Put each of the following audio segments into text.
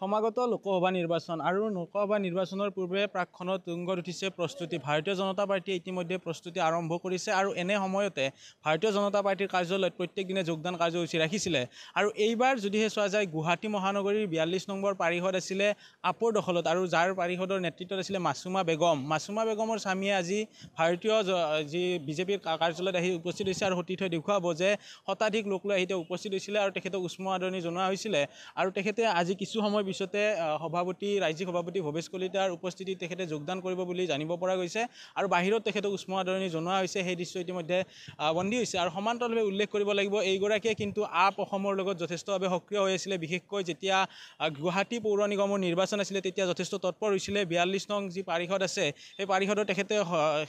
সমাগত লোকসভা নিৰ্বাচন আৰু লোকসভা নিৰ্বাচনৰ পূৰ্বে প্ৰাকখনত তুংগত উঠিছে প্ৰস্তুতি ভাৰতীয় জনতা পাৰ্টীয়ে ইতিমধ্যে প্ৰস্তুতি আৰম্ভ কৰিছে আৰু এনে সময়তে ভাৰতীয় জনতা পাৰ্টীৰ কাৰ্যালয়ত প্ৰত্যেক দিনে যোগদান কাৰ্যসূচী ৰাখিছিলে আৰু এইবাৰ যদিহে চোৱা যায় গুৱাহাটী মহানগৰীৰ বিয়াল্লিছ নম্বৰ পাৰিষদ আছিলে আপৰ দখলত আৰু যাৰ পাৰিষদৰ নেতৃত্বত আছিলে মাছুমা বেগম মাছুমা বেগমৰ স্বামীয়ে আজি ভাৰতীয় যি বিজেপিৰ কাৰ্যালয়ত আহি উপস্থিত হৈছে আৰু সতীৰ্থ দেখুৱাব যে শতাধিক লোক লৈ আহি তেওঁ উপস্থিত হৈছিলে আৰু তেখেতক উষ্ম আদৰণি জনোৱা হৈছিলে আৰু তেখেতে আজি কিছু সময় পিছতে সভাপতি ৰাজ্যিক সভাপতি ভৱেশ কলিতাৰ উপস্থিতিত তেখেতে যোগদান কৰিব বুলি জানিব পৰা গৈছে আৰু বাহিৰত তেখেতক উষ্ম আদৰণি জনোৱা হৈছে সেই দৃশ্য ইতিমধ্যে বন্দী হৈছে আৰু সমান্তৰালভাৱে উল্লেখ কৰিব লাগিব এইগৰাকীয়ে কিন্তু আপ অসমৰ লগত যথেষ্টভাৱে সক্ৰিয় হৈ আছিলে বিশেষকৈ যেতিয়া গুৱাহাটী পৌৰ নিগমৰ নিৰ্বাচন আছিলে তেতিয়া যথেষ্ট তৎপৰ হৈছিলে বিয়াল্লিছ নং যি পাৰিষদ আছে সেই পাৰিষদৰ তেখেতে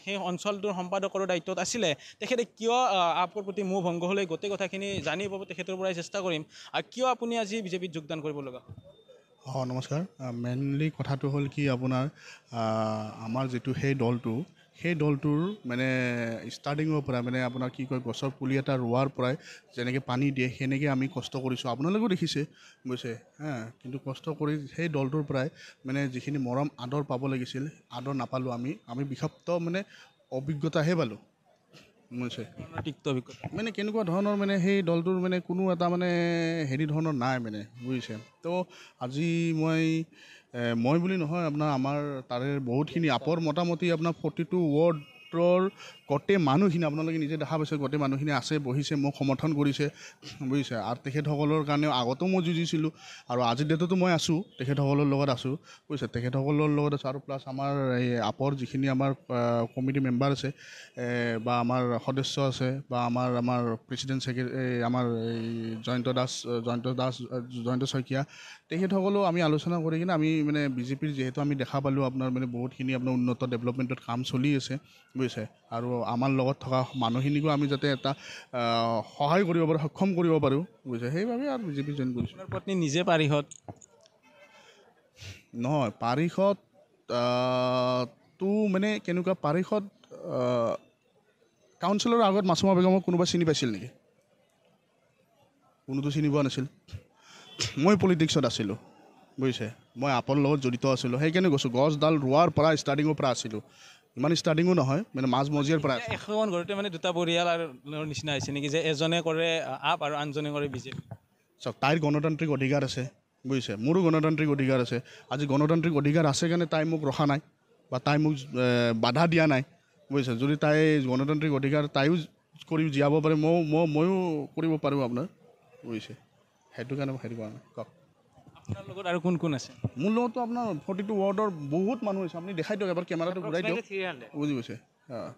সেই অঞ্চলটোৰ সম্পাদকৰ দায়িত্বত আছিলে তেখেতে কিয় আপৰ প্ৰতি মোহ ভংগ হ'লে গোটেই কথাখিনি জানিব তেখেতৰ পৰাই চেষ্টা কৰিম আৰু কিয় আপুনি আজি বিজেপিত যোগদান কৰিব লগা অঁ নমস্কাৰ মেইনলি কথাটো হ'ল কি আপোনাৰ আমাৰ যিটো সেই দলটো সেই দলটোৰ মানে ষ্টাৰ্টিঙৰ পৰা মানে আপোনাৰ কি কয় গছৰ পুলি এটা ৰোৱাৰ পৰাই যেনেকৈ পানী দিয়ে সেনেকৈ আমি কষ্ট কৰিছোঁ আপোনালোকেও দেখিছে বুজিছে হা কিন্তু কষ্ট কৰি সেই দলটোৰ পৰাই মানে যিখিনি মৰম আদৰ পাব লাগিছিল আদৰ নাপালোঁ আমি আমি বিষাক্ত মানে অভিজ্ঞতাহে পালোঁ মানে কেনেকুৱা ধৰণৰ মানে সেই দলটোৰ মানে কোনো এটা মানে হেৰি ধৰণৰ নাই মানে বুজিছে তো আজি মই মই বুলি নহয় আপোনাৰ আমাৰ তাৰে বহুতখিনি আপৰ মোটামুটি আপোনাৰ ফৰ্টি টু ৱৰ্ড ছাত্ৰৰ গোটেই মানুহখিনি আপোনালোকে নিজে দেখা পাইছে গোটেই মানুহখিনি আছে বহিছে মোক সমৰ্থন কৰিছে বুজিছে আৰু তেখেতসকলৰ কাৰণেও আগতেও মই যুঁজিছিলোঁ আৰু আজিৰ ডেটতো মই আছোঁ তেখেতসকলৰ লগত আছোঁ বুজিছে তেখেতসকলৰ লগত আছোঁ আৰু প্লাছ আমাৰ এই আপৰ যিখিনি আমাৰ কমিটি মেম্বাৰ আছে বা আমাৰ সদস্য আছে বা আমাৰ আমাৰ প্ৰেচিডেণ্ট ছেক্ৰেটেৰী আমাৰ এই জয়ন্ত দাস জয়ন্ত দাস জয়ন্ত শইকীয়া তেখেতসকলেও আমি আলোচনা কৰি কিনে আমি মানে বিজেপিৰ যিহেতু আমি দেখা পালোঁ আপোনাৰ মানে বহুতখিনি আপোনাৰ উন্নত ডেভেলপমেণ্টত কাম চলি আছে লৈছে আৰু আমাৰ লগত থকা মানুহখিনিকো আমি যাতে এটা সহায় কৰিব পাৰোঁ সক্ষম কৰিব পাৰোঁ বুজিছে সেইবাবে আৰু বিজেপি জইন কৰিছোঁ পত্নী নিজে পাৰিষদ নহয় পাৰিষদটো মানে কেনেকুৱা পাৰিষদ কাউঞ্চিলৰ আগত মাছুমা বেগমক কোনোবাই চিনি পাইছিল নেকি কোনোতো চিনি পোৱা নাছিল মই পলিটিক্সত আছিলোঁ বুজিছে মই আপোনাৰ লগত জড়িত আছিলোঁ সেইকাৰণে কৈছোঁ গছডাল ৰোৱাৰ পৰা ষ্টাৰ্টিঙৰ পৰা আছিলোঁ ইমান ষ্টাৰ্টিঙো নহয় মানে মাজমজিয়াৰ পৰা এশখন ঘৰতে মানে দুটা পৰিয়াল আৰু নিচিনা হৈছে নেকি যে এজনে কৰে আপ আৰু আনজনে কৰে বিজেপি চাওক তাইৰ গণতান্ত্ৰিক অধিকাৰ আছে বুজিছে মোৰো গণতান্ত্ৰিক অধিকাৰ আছে আজি গণতান্ত্ৰিক অধিকাৰ আছে কাৰণে তাই মোক ৰখা নাই বা তাই মোক বাধা দিয়া নাই বুজিছে যদি তাই গণতান্ত্ৰিক অধিকাৰ তাইও কৰি জীয়াব পাৰে ময়ো ময়ো কৰিব পাৰোঁ আপোনাৰ বুজিছে সেইটো কাৰণে হেৰি কৰা নাই কওক লগত আৰু কোন কোন আছে মোৰ লগততো আপোনাৰ ফৰ্টি টু ৱাৰ্ডৰ বহুত মানুহ আছে আপুনি দেখাই দিয়ক এবাৰ কেমেৰাটো ঘূৰাই দিয়ক বুজি পাইছে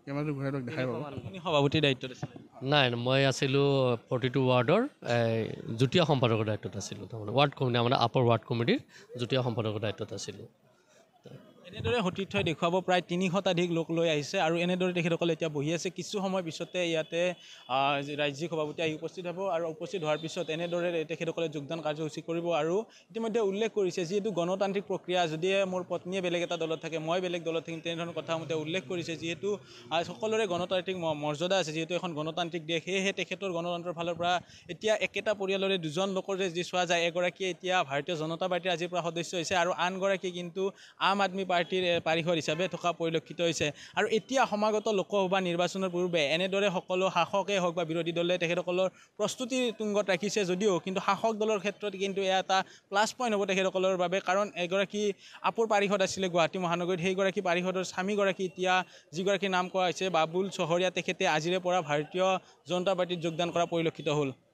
কেমেৰাটো ঘূৰাই দিয়ক দেখাই পাব আপুনি সভাপতিৰ দায়িত্বত আছিলে নাই মই আছিলোঁ ফৰ্টি টু ৱাৰ্ডৰ এই যুটীয়া সম্পাদকৰ দায়িত্বত আছিলোঁ তাৰমানে ৱাৰ্ড কমিটি আমাৰ আপাৰ ৱাৰ্ড কমিটিৰ যুটীয়া সম্পাদকৰ দায়িত্বত আছিলোঁ এনেদৰে সতীৰ্থই দেখুৱাব প্ৰায় তিনি শতাধিক লোক লৈ আহিছে আৰু এনেদৰে তেখেতসকলে এতিয়া বহি আছে কিছু সময় পিছতে ইয়াতে ৰাজ্যিক সভাপতি আহি উপস্থিত হ'ব আৰু উপস্থিত হোৱাৰ পিছত এনেদৰে তেখেতসকলে যোগদান কাৰ্যসূচী কৰিব আৰু ইতিমধ্যে উল্লেখ কৰিছে যিহেতু গণতান্ত্ৰিক প্ৰক্ৰিয়া যদিহে মোৰ পত্নীয়ে বেলেগ এটা দলত থাকে মই বেলেগ দলত থাকিম তেনেধৰণৰ কথা মতে উল্লেখ কৰিছে যিহেতু সকলোৰে গণতান্ত্ৰিক মৰ্যাদা আছে যিহেতু এখন গণতান্ত্ৰিক দেশ সেয়েহে তেখেতৰ গণতন্ত্ৰৰ ফালৰ পৰা এতিয়া একেটা পৰিয়ালৰে দুজন লোকৰ যে যি চোৱা যায় এগৰাকীয়ে এতিয়া ভাৰতীয় জনতা পাৰ্টীৰ আজিৰ পৰা সদস্য হৈছে আৰু আনগৰাকী কিন্তু আম আদমী পাৰ্টীৰ পাৰিষদ হিচাপে থকা পৰিলক্ষিত হৈছে আৰু এতিয়া সমাগত লোকসভা নিৰ্বাচনৰ পূৰ্বে এনেদৰে সকলো শাসকেই হওক বা বিৰোধী দলে তেখেতসকলৰ প্ৰস্তুতি তুংগত ৰাখিছে যদিও কিন্তু শাসক দলৰ ক্ষেত্ৰত কিন্তু এয়া এটা প্লাছ পইণ্ট হ'ব তেখেতসকলৰ বাবে কাৰণ এগৰাকী আপুৰ পাৰিষদ আছিলে গুৱাহাটী মহানগৰীত সেইগৰাকী পাৰিষদৰ স্বামীগৰাকী এতিয়া যিগৰাকীৰ নাম কোৱা হৈছে বাবুল চহৰীয়া তেখেতে আজিৰে পৰা ভাৰতীয় জনতা পাৰ্টীত যোগদান কৰা পৰিলক্ষিত হ'ল